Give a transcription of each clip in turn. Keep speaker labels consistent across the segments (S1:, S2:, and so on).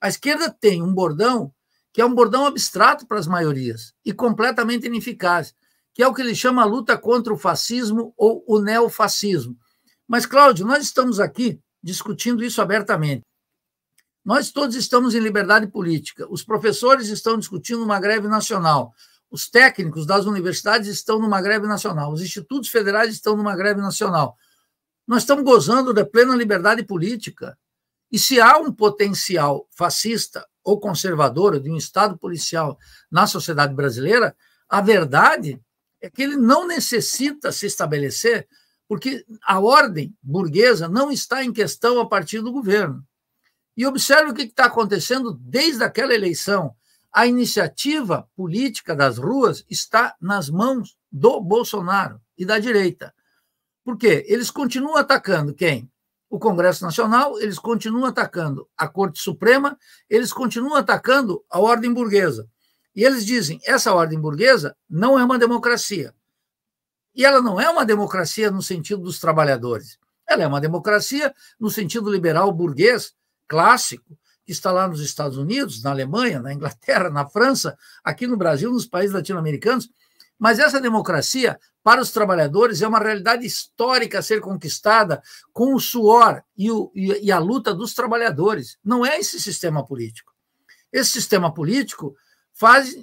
S1: A esquerda tem um bordão que é um bordão abstrato para as maiorias e completamente ineficaz, que é o que ele chama a luta contra o fascismo ou o neofascismo. Mas, Cláudio, nós estamos aqui discutindo isso abertamente. Nós todos estamos em liberdade política. Os professores estão discutindo uma greve nacional. Os técnicos das universidades estão numa greve nacional. Os institutos federais estão numa greve nacional. Nós estamos gozando da plena liberdade política. E se há um potencial fascista ou conservador de um Estado policial na sociedade brasileira, a verdade é que ele não necessita se estabelecer, porque a ordem burguesa não está em questão a partir do governo. E observe o que está acontecendo desde aquela eleição. A iniciativa política das ruas está nas mãos do Bolsonaro e da direita. Por quê? Eles continuam atacando quem? o Congresso Nacional, eles continuam atacando a Corte Suprema, eles continuam atacando a ordem burguesa. E eles dizem: essa ordem burguesa não é uma democracia. E ela não é uma democracia no sentido dos trabalhadores. Ela é uma democracia no sentido liberal burguês clássico, que está lá nos Estados Unidos, na Alemanha, na Inglaterra, na França, aqui no Brasil, nos países latino-americanos, mas essa democracia, para os trabalhadores, é uma realidade histórica a ser conquistada com o suor e, o, e a luta dos trabalhadores. Não é esse sistema político. Esse sistema político faz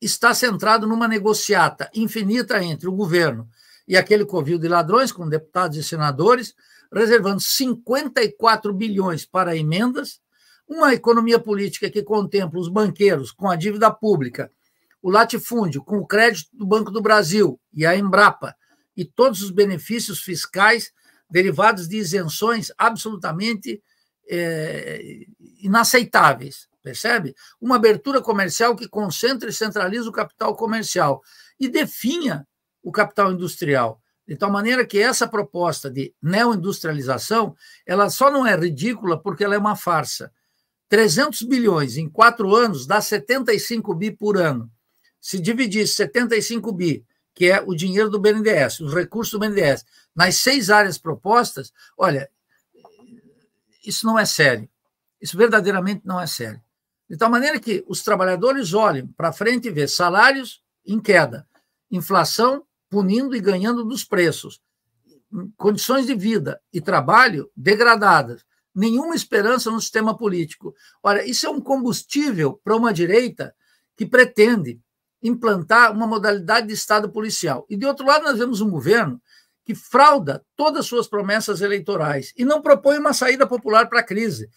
S1: está centrado numa negociata infinita entre o governo e aquele covil de ladrões, com deputados e senadores, reservando 54 bilhões para emendas, uma economia política que contempla os banqueiros com a dívida pública o latifúndio com o crédito do Banco do Brasil e a Embrapa e todos os benefícios fiscais derivados de isenções absolutamente é, inaceitáveis, percebe? Uma abertura comercial que concentra e centraliza o capital comercial e definha o capital industrial. De tal maneira que essa proposta de neoindustrialização, ela só não é ridícula porque ela é uma farsa. 300 bilhões em quatro anos dá 75 bi por ano se dividisse 75 bi, que é o dinheiro do BNDES, os recursos do BNDES, nas seis áreas propostas, olha, isso não é sério. Isso verdadeiramente não é sério. De tal maneira que os trabalhadores olhem para frente e vê salários em queda, inflação punindo e ganhando dos preços, condições de vida e trabalho degradadas, nenhuma esperança no sistema político. Olha, isso é um combustível para uma direita que pretende implantar uma modalidade de Estado policial. E, de outro lado, nós vemos um governo que frauda todas as suas promessas eleitorais e não propõe uma saída popular para a crise.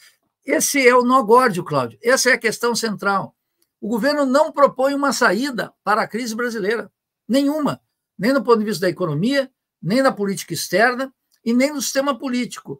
S1: Esse é o górdio, Cláudio. Essa é a questão central. O governo não propõe uma saída para a crise brasileira. Nenhuma. Nem do ponto de vista da economia, nem da política externa e nem do sistema político.